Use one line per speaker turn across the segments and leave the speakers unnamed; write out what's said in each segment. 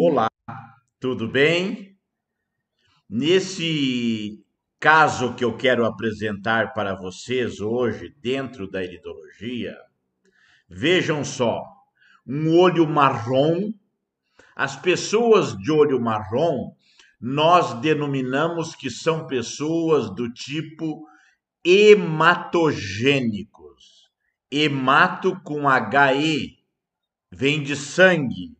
Olá, tudo bem? Nesse caso que eu quero apresentar para vocês hoje, dentro da iridologia, vejam só: um olho marrom. As pessoas de olho marrom nós denominamos que são pessoas do tipo hematogênicos. Hemato com HE vem de sangue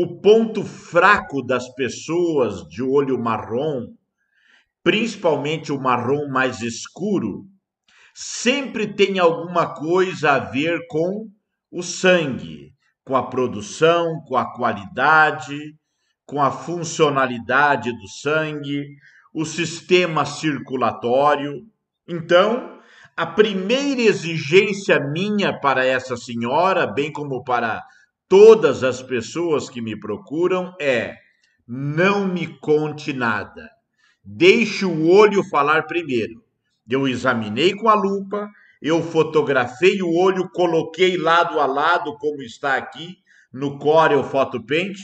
o ponto fraco das pessoas de olho marrom, principalmente o marrom mais escuro, sempre tem alguma coisa a ver com o sangue, com a produção, com a qualidade, com a funcionalidade do sangue, o sistema circulatório. Então, a primeira exigência minha para essa senhora, bem como para todas as pessoas que me procuram é: não me conte nada. Deixe o olho falar primeiro. Eu examinei com a lupa, eu fotografei o olho, coloquei lado a lado, como está aqui no Corel Photo Paint,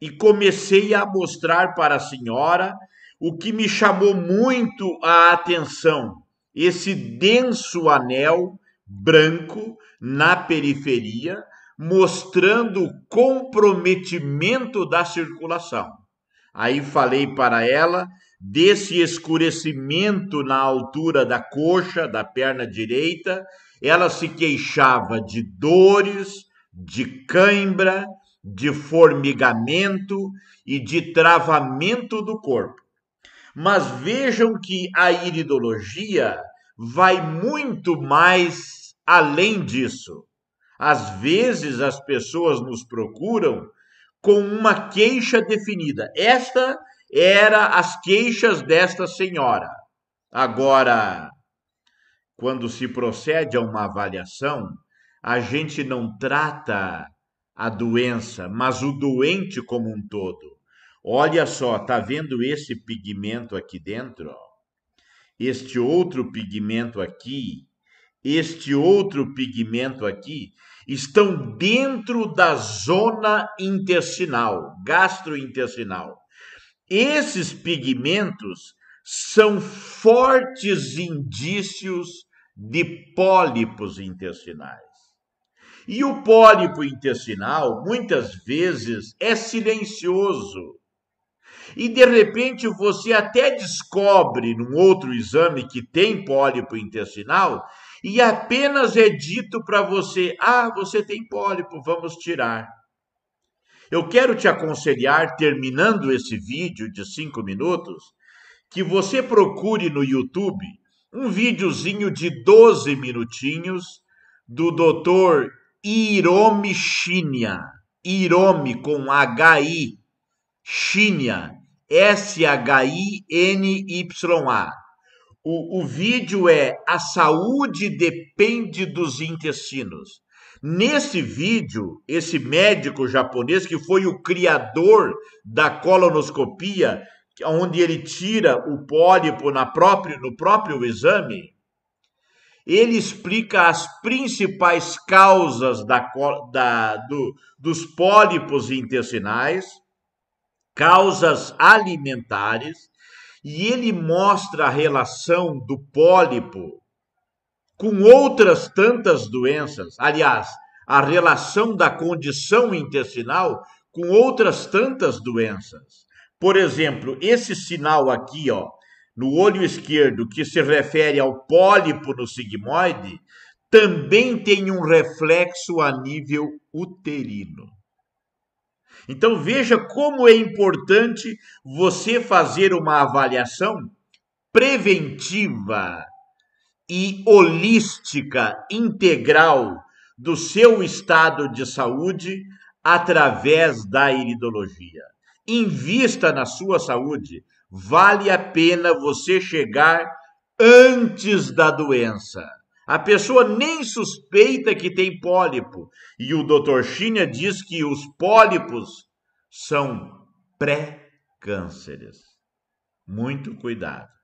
e comecei a mostrar para a senhora o que me chamou muito a atenção: esse denso anel branco na periferia mostrando o comprometimento da circulação. Aí falei para ela desse escurecimento na altura da coxa, da perna direita, ela se queixava de dores, de cãibra, de formigamento e de travamento do corpo. Mas vejam que a iridologia vai muito mais além disso. Às vezes as pessoas nos procuram com uma queixa definida. Esta era as queixas desta senhora. Agora, quando se procede a uma avaliação, a gente não trata a doença, mas o doente como um todo. Olha só, tá vendo esse pigmento aqui dentro? Este outro pigmento aqui este outro pigmento aqui, estão dentro da zona intestinal, gastrointestinal. Esses pigmentos são fortes indícios de pólipos intestinais. E o pólipo intestinal, muitas vezes, é silencioso. E de repente você até descobre num outro exame que tem pólipo intestinal e apenas é dito para você: ah, você tem pólipo, vamos tirar. Eu quero te aconselhar, terminando esse vídeo de cinco minutos, que você procure no YouTube um videozinho de 12 minutinhos do Dr. Hiromi Shinya. Hiromi com H-I. Shinya. S-H-I-N-Y-A. O, o vídeo é A Saúde Depende dos Intestinos. Nesse vídeo, esse médico japonês, que foi o criador da colonoscopia, onde ele tira o pólipo na próprio, no próprio exame, ele explica as principais causas da, da, do, dos pólipos intestinais, causas alimentares, e ele mostra a relação do pólipo com outras tantas doenças, aliás, a relação da condição intestinal com outras tantas doenças. Por exemplo, esse sinal aqui, ó, no olho esquerdo, que se refere ao pólipo no sigmoide, também tem um reflexo a nível uterino. Então veja como é importante você fazer uma avaliação preventiva e holística, integral do seu estado de saúde através da iridologia. Invista na sua saúde, vale a pena você chegar antes da doença. A pessoa nem suspeita que tem pólipo. E o doutor Chinha diz que os pólipos são pré-cânceres. Muito cuidado.